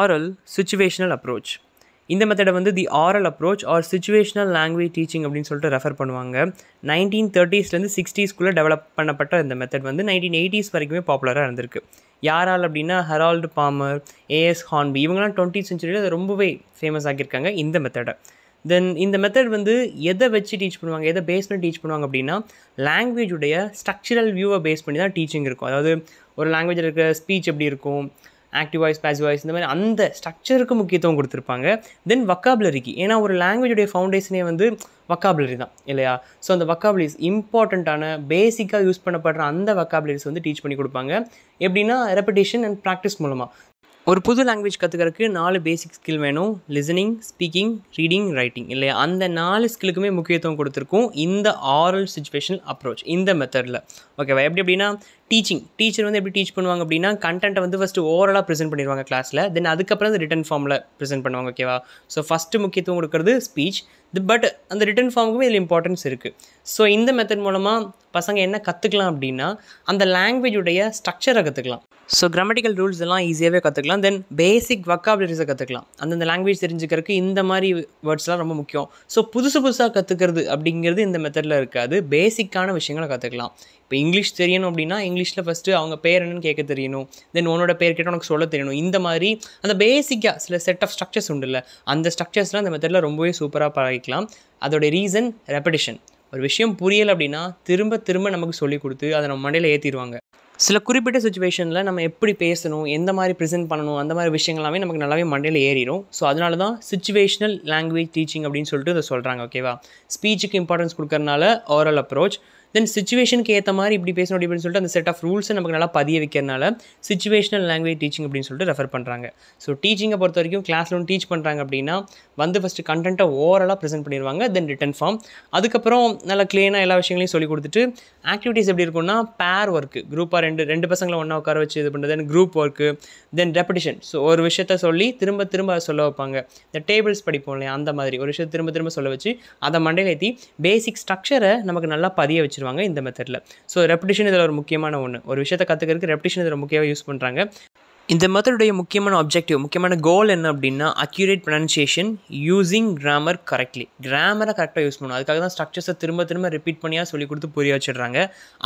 ஆரல் situational approach இந்த மெத்தடை வந்து the oral approach or situational language teaching அப்படின்னு சொல்லிட்டு ரெஃபர் பண்ணுவாங்க நைன்டீன் தேர்ட்டிஸ்லேருந்து சிக்ஸ்டீஸ்க்குள்ளே டெவலப் பண்ணப்பட்ட இந்த மெத்தட் வந்து நைன்டீன் எயிட்டிஸ் வரைக்குமே பாப்புலராக இருந்திருக்கு யாரால் அப்படின்னா ஹெரால்டு பாமர் ஏஎஸ் ஹார்ன்பி இவங்கெல்லாம் டுவெண்ட்டி செஞ்சுரியில் அதை ரொம்பவே ஃபேமஸ் ஆகியிருக்காங்க இந்த மெத்தடை தென் இந்த மெத்தட் வந்து எதை வச்சு டீச் பண்ணுவாங்க எதை பேஸ் பண்ணி டீச் பண்ணுவாங்க அப்படின்னா லாங்குவேஜுடைய ஸ்ட்ரக்சரல் வியூவை பேஸ் பண்ணி தான் டீச்சிங் இருக்கும் அதாவது ஒரு லாங்குவேஜில் இருக்கிற ஸ்பீச் எப்படி இருக்கும் ஆக்டிவ் வாய்ஸ் பேசிவ் வாய்ஸ் இந்த மாதிரி அந்த ஸ்ட்ரக்சருக்கு முக்கியத்துவம் கொடுத்துருப்பாங்க தென் வக்காபுலரிக்கு ஏன்னா ஒரு லாங்குவேஜுடைய ஃபவுண்டேஷனே வந்து வக்காபுலரி தான் இல்லையா ஸோ அந்த வக்காபுலரிஸ் இம்பார்ட்டண்ட்டான பேசிக்காக யூஸ் பண்ணப்படுற அந்த வக்காபுலரிஸ் வந்து டீச் பண்ணி கொடுப்பாங்க எப்படின்னா ரெப்படேஷன் அண்ட் ப்ராக்டிஸ் மூலமாக ஒரு புது லாங்குவேஜ் கற்றுக்கிறதுக்கு நாலு பேசிக் ஸ்கில் வேணும் லிசனிங் ஸ்பீக்கிங் ரீடிங் ரைட்டிங் இல்லையா அந்த நாலு ஸ்கிலுக்குமே முக்கியத்துவம் கொடுத்துருக்கும் இந்த ஆரல் சுச்சுவேஷன் அப்ரோச் இந்த மெத்தடில் ஓகேவா எப்படி அப்படின்னா டீச்சிங் டீச்சர் வந்து எப்படி டீச் பண்ணுவாங்க அப்படின்னா கண்டென்ட்டை வந்து ஃபஸ்ட்டு ஓவராலாக ப்ரெசென்ட் பண்ணிடுவாங்க கிளாஸில் தென் அதுக்கப்புறம் அந்த ரிட்டன் ஃபார்மில் ப்ரெசென்ட் பண்ணுவாங்க ஓகேவா ஸோ ஃபஸ்ட்டு முக்கியத்துவம் கொடுக்குறது ஸ்பீச் பட் அந்த ரிட்டன் ஃபார்முக்கும் இதில் இம்பார்ட்டன்ஸ் இருக்குது ஸோ இந்த மெத்தட் மூலமாக பசங்க என்ன கற்றுக்கலாம் அப்படின்னா அந்த லாங்குவேஜுடைய ஸ்ட்ரக்சரை கற்றுக்கலாம் ஸோ கிராமட்டிக்கல் ரூல்ஸ் எல்லாம் ஈஸியாகவே கற்றுக்கலாம் தென் பேசிக் வக்காபிலிட்டிஸை கற்றுக்கலாம் அந்தந்த லாங்குவேஜ் தெரிஞ்சுக்கிறதுக்கு இந்த மாதிரி வேர்ட்ஸ்லாம் ரொம்ப முக்கியம் ஸோ புதுசு புதுசாக கற்றுக்கிறது அப்படிங்கிறது இந்த மெத்தடில் இருக்காது பேசிக்கான விஷயங்களை கற்றுக்கலாம் இப்போ இங்கிலீஷ் தெரியணும் அப்படின்னா இங்கிலீஷில் ஃபஸ்ட்டு அவங்க பேர் என்னன்னு கேட்க தெரியணும் தென் உன்னோட பேர் கேட்டால் உனக்கு சொல்ல தெரியணும் இந்த மாதிரி அந்த பேசிக்காக சில செட் ஆஃப் ஸ்ட்ரக்சர்ஸ் உண்டுல்ல அந்த ஸ்ட்ரக்சர்ஸ்லாம் அந்த மெத்தடில் ரொம்பவே சூப்பராக பழகிக்கலாம் அதோடைய ரீசன் ரெப்படிஷன் ஒரு விஷயம் புரியலை அப்படின்னா திரும்ப திரும்ப நமக்கு சொல்லி கொடுத்து அதை நம்ம மண்டையில் ஏற்றிடுவாங்க சில குறிப்பிட்ட சுச்சுவேஷனில் நம்ம எப்படி பேசணும் எந்த மாதிரி ப்ரெசென்ட் பண்ணணும் அந்த மாதிரி விஷயங்களாமே நமக்கு நல்லாவே மண்டையில் ஏறிடும் ஸோ அதனால தான் சுச்சுவேஷனல் லாங்குவேஜ் டீச்சிங் அப்படின்னு சொல்லிட்டு இதை சொல்கிறாங்க ஓகேவா ஸ்பீச்சுக்கு இம்பார்ட்டன்ஸ் கொடுக்கறனால ஓரல் அப்ரோச் தென் சுச்சுவேஷனுக்கு ஏற்ற மாதிரி இப்படி பேசணும் அப்படின்னு சொல்லிட்டு அந்த செட் ஆஃப் ரூல்ஸை நமக்கு நல்லா பதிய வைக்கிறனால சுச்சுவேஷனல் லாங்குவேஜ் டீச்சிங் அப்படின்னு சொல்லிட்டு ரெஃபர் பண்ணுறாங்க ஸோ டீச்சிங்கை பொறுத்த வரைக்கும் கிளாஸ் ஒன்று டீச் பண்ணுறாங்க அப்படின்னா வந்து ஃபஸ்ட்டு கண்டென்ட்டை ஓவராலாக ப்ரெசென்ட் பண்ணிடுவாங்க தென் ரிட்டன் ஃபார்ம் அதுக்கப்புறம் நல்லா க்ளீனாக எல்லா விஷயங்களையும் சொல்லி கொடுத்துட்டு ஆக்டிவிட்டீஸ் எப்படி இருக்கும்னா பேர் ஒர்க்கு குரூப்பாக ரெண்டு ரெண்டு பசங்களை ஒன்றா உட்கார வச்சு இது பண்ணுறது then group work then repetition so ஒரு விஷயத்த சொல்லி திரும்ப திரும்ப சொல்ல வைப்பாங்க இந்த டேபிள்ஸ் படிப்போம் இல்லையா அந்த மாதிரி ஒரு விஷயத்தை திரும்ப திரும்ப சொல்ல வச்சு அதை மண்டையில் ஏற்றி பேசிக் ஸ்ட்ரக்சரை நமக்கு நல்லா பதிய வச்சிருவோம் செஞ்சுருவாங்க இந்த மெத்தடில் ஸோ ரெப்டிஷன் இதில் ஒரு முக்கியமான ஒன்று ஒரு விஷயத்தை கற்றுக்கிறதுக்கு ரெப்டிஷன் இதில் முக்கியமாக யூஸ் பண்ணுறாங்க இந்த மெத்தடுடைய முக்கியமான அப்ஜெக்டிவ் முக்கியமான கோல் என்ன அப்படின்னா accurate pronunciation using grammar correctly கிராமரை கரெக்டாக யூஸ் பண்ணணும் அதுக்காக தான் ஸ்ட்ரக்சர்ஸை திரும்ப திரும்ப ரிப்பீட் பண்ணியாக சொல்லி கொடுத்து புரிய வச்சிடுறாங்க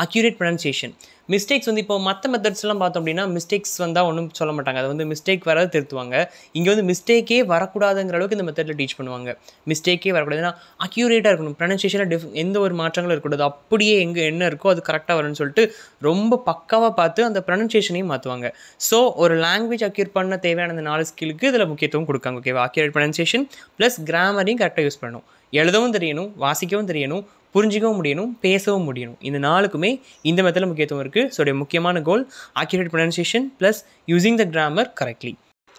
அக்யூரேட் ப்ரனன்சியேஷன் மிஸ்டேக்ஸ் வந்து இப்போ மற்ற மெத்தட்ஸ்லாம் பார்த்தோம் அப்படின்னா மிஸ்டேக்ஸ் வந்தால் ஒன்றும் சொல்ல மாட்டாங்க அது வந்து மிஸ்டேக் வராது திருத்துவாங்க இங்கே வந்து மிஸ்டேக்கே வரக்கூடாதுங்கிற அளவுக்கு இந்த மெத்தடில் டீச் பண்ணுவாங்க மிஸ்டேக்கே வரக்கூடாது ஏன்னா அக்யூரேட்டாக இருக்கணும் ப்ரனன்சியேஷனில் டிஃப் எந்த ஒரு மாற்றங்களும் இருக்கக்கூடாது அப்படியே எங்கே என்ன இருக்கோ அது கரெக்டாக வரும்னு சொல்லிட்டு ரொம்ப பக்காவாக பார்த்து அந்த ப்ரனன்சியேஷனையும் மாற்றுவாங்க ஸோ ஒரு லாங்குவேஜ் அக்யூர் பண்ண தேவையான அந்த நாலு ஸ்கிலுக்கு இதில் முக்கியத்துவம் கொடுக்காங்க ஓகேவா அக்யூரேட் ப்ரனன்சியேஷன் ப்ளஸ் கிராமரையும் கரெக்டாக யூஸ் பண்ணணும் எழுதவும் தெரியணும் வாசிக்கவும் தெரியணும் புரிஞ்சிக்கவும் முடியணும் பேசவும் முடியணும் இந்த நாளுக்குமே இந்த மெத்தடில் முக்கியத்துவம் இருக்குது ஸோ முக்கியமான goal accurate pronunciation plus using the grammar correctly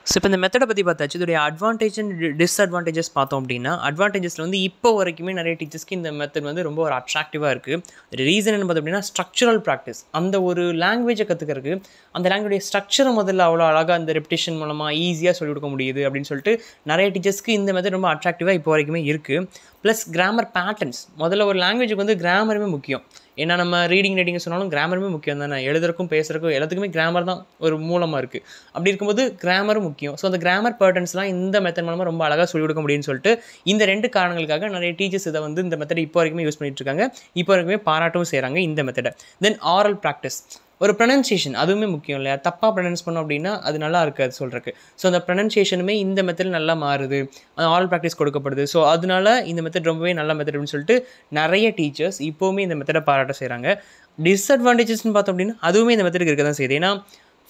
so இப்போ இந்த மெத்தடை பற்றி பார்த்தாச்சு இதோடைய அட்வான்டேஜ் அண்ட் டிஸ்அட்வான்டேஜஸ் பார்த்தோம் அப்படின்னா அட்வான்டேஜஸில் வந்து இப்போ வரைக்குமே நிறைய டீச்சர்ஸ்க்கு இந்த மெத்தட் வந்து ரொம்ப ஒரு அட்ராக்டிவாக இருக்குது ரீசன் என்ன பார்த்தோம் அப்படின்னா ஸ்ட்ரக்சரல் ப்ராக்டிஸ் அந்த ஒரு லாங்குவேஜை கற்றுக்கிறதுக்கு அந்த லாங்குவேஜ் ஸ்ட்ரக்சரை முதல்ல அவ்வளோ அழகாக அந்த ரெப்டிஷன் மூலமாக ஈஸியாக சொல்லிக் கொடுக்க முடியுது அப்படின்னு சொல்லிட்டு நிறைய டீச்சர்ஸ்க்கு இந்த மெத்தட் ரொம்ப அட்ராக்டிவாக இப்போ வரைக்குமே இருக்குது ப்ளஸ் கிராமர் பேட்டர்ன்ஸ் முதல்ல ஒரு லாங்குவேஜுக்கு வந்து கிராமருமே முக்கியம் ஏன்னா நம்ம ரீடிங் ரைட்டிங் சொன்னாலும் கிராமருமே முக்கியம் தானே எழுதுறக்கும் பேசுகிறக்கும் எல்லாத்துக்குமே கிராமர் தான் ஒரு மூலமாக இருக்குது அப்படி இருக்கும்போது கிராமரும் முக்கியம் ஸோ அந்த கிராமர் பேட்டர்ன்ஸ்லாம் இந்த மெத்தட் மூலமாக ரொம்ப அழகாக சொல்லிக் கொடுக்க முடியும்னு சொல்லிட்டு இந்த ரெண்டு காரணங்களுக்காக நிறைய டீச்சர்ஸ் இதை வந்து இந்த மெத்தட் இப்போ வரைக்குமே யூஸ் இருக்காங்க இப்போ வரைக்குமே பாராட்டவும் செய்கிறாங்க இந்த மெத்தடை தென் ஆரல் ப்ராக்டிஸ் ஒரு ப்ரனன்சியேஷன் அதுவுமே முக்கியம் இல்லையா தப்பாக ப்ரனன்ஸ் பண்ணோம் அப்படின்னா அது நல்லா இருக்காது சொல்கிறதுக்கு ஸோ அந்த ப்ரனன்சியேஷனுமே இந்த மெத்தட் நல்லா மாறுது ஆல் ப்ராக்டிஸ் கொடுக்கப்படுது ஸோ அதனால இந்த மெத்தட் ரொம்பவே நல்ல மெத்தட் அப்படின்னு சொல்லிட்டு நிறைய டீச்சர்ஸ் இப்போவுமே இந்த மெத்தடை பாராட்ட செய்கிறாங்க டிஸ்அட்வான்டேஜஸ்னு பார்த்தோம் அப்படின்னா அதுவுமே இந்த மெத்தடுக்கு இருக்க தான் செய்யுது ஏன்னா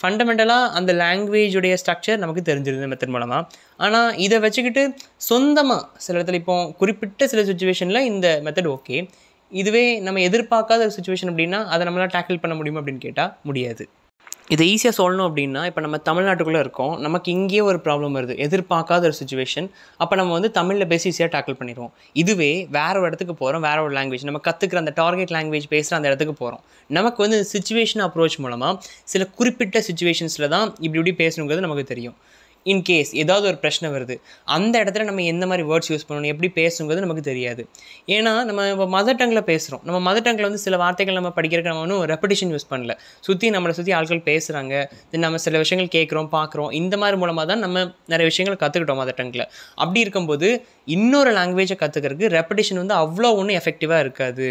ஃபண்டமெண்டலாக அந்த லாங்குவேஜுடைய ஸ்ட்ரக்சர் நமக்கு தெரிஞ்சிருந்த மெத்தட் மூலமாக ஆனால் இதை வச்சுக்கிட்டு சொந்தமாக சில இடத்துல இப்போ குறிப்பிட்ட சில சுச்சுவேஷனில் இந்த மெத்தட் ஓகே இதுவே நம்ம எதிர்பார்க்காத ஒரு சுச்சுவேஷன் அப்படின்னா அதை நம்மளால் டேக்கிள் பண்ண முடியுமா அப்படின்னு கேட்டால் முடியாது இதை ஈஸியாக சொல்லணும் அப்படின்னா இப்போ நம்ம தமிழ்நாட்டுக்குள்ளே இருக்கோம் நமக்கு இங்கேயே ஒரு ப்ராப்ளம் வருது எதிர்பார்க்காத ஒரு சுச்சுவேஷன் அப்போ நம்ம வந்து தமிழில் பேசி ஈஸியாக டேக்கிள் பண்ணிடுவோம் இதுவே வேற ஒரு இடத்துக்கு போகிறோம் வேற ஒரு லாங்குவேஜ் நம்ம கற்றுக்கிற அந்த டார்கெட் லாங்குவேஜ் பேசுகிற அந்த இடத்துக்கு போகிறோம் நமக்கு வந்து சுச்சுவேஷன் அப்ரோச் மூலமாக சில குறிப்பிட்ட சுச்சுவேஷன்ஸில் தான் இப்படி இப்படி பேசணுங்கிறது நமக்கு தெரியும் இன்கேஸ் ஏதாவது ஒரு பிரச்சனை வருது அந்த இடத்துல நம்ம எந்த மாதிரி வேர்ட்ஸ் யூஸ் பண்ணணும் எப்படி பேசுங்கிறது நமக்கு தெரியாது ஏன்னா நம்ம இப்போ மதர் டங்கில் பேசுகிறோம் நம்ம மதர் டங்கில் வந்து சில வார்த்தைகள் நம்ம படிக்கிறக்கு நம்ம ஒன்றும் ரெப்படிஷன் யூஸ் பண்ணல சுற்றி நம்மளை சுற்றி ஆட்கள் பேசுகிறாங்க நம்ம சில விஷயங்கள் கேட்குறோம் பார்க்குறோம் இந்த மாதிரி மூலமாக தான் நம்ம நிறைய விஷயங்கள் கற்றுக்கிட்டோம் மதர் டங்கில் அப்படி இருக்கும்போது இன்னொரு லாங்குவேஜை கற்றுக்கிறதுக்கு ரெப்படிஷன் வந்து அவ்வளோ ஒன்றும் எஃபெக்டிவாக இருக்காது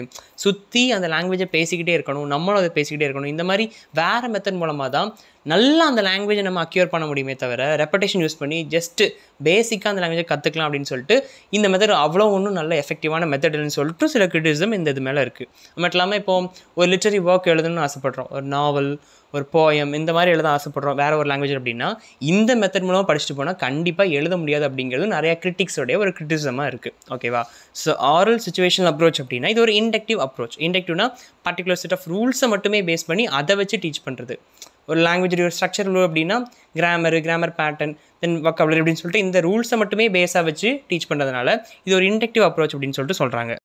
சுற்றி அந்த லாங்குவேஜை பேசிக்கிட்டே இருக்கணும் நம்மளும் அதை பேசிக்கிட்டே இருக்கணும் இந்த மாதிரி வேறு மெத்தட் மூலமாக தான் நல்லா அந்த லாங்குவேஜை நம்ம அக்யூர் பண்ண முடியுமே தவிர ரெப்படேஷன் யூஸ் பண்ணி ஜஸ்ட்டு பேசிக்காக அந்த லாங்குவேஜை கற்றுக்கலாம் அப்படின்னு சொல்லிட்டு இந்த மெத்தட் அவ்வளோ ஒன்றும் நல்ல எஃபெக்டிவான மெத்தட்னு சொல்லிட்டு சில கிரிட்டிசிசம் இந்த இது மேலே இருக்குது மட்டும் இல்லாமல் இப்போ ஒரு லிட்ரரி ஒர்க் எழுதணும்னு ஆசைப்பட்றோம் ஒரு நாவல் ஒரு போயம் இந்த மாதிரி எழுத ஆசைப்படுறோம் வேறு ஒரு லாங்குவேஜ் அப்படின்னா இந்த மெத்தட் மூலமாக படிச்சுட்டு போனால் கண்டிப்பாக எழுத முடியாது அப்படிங்கிறது நிறையா கிரிட்டிக்ஸோடைய ஒரு கிரிட்டிசமாக இருக்குது ஓகேவா ஸோ ஆரல் சுச்சுவேஷனல் அப்ரோச் அப்படின்னா இது ஒரு இண்டக்டிவ் அப்ரோச் இண்டக்டிவ்னா பர்டிகுலர் செட் ஆஃப் ரூல்ஸை மட்டுமே பேஸ் பண்ணி அதை வச்சு டீச் பண்ணுறது ஒரு லாங்குவேஜ் ஒரு ஸ்ட்ரக்சர் ரூல் அப்படின்னா grammar grammar pattern then vocabulary அப்படின்னு சொல்லிட்டு இந்த ரூல்ஸை மட்டுமே பேஸாக வச்சு டீச் பண்ணுறதுனால இது ஒரு இன்டெக்டிவ் அப்ரோச் அப்படின்னு சொல்லிட்டு சொல்கிறாங்க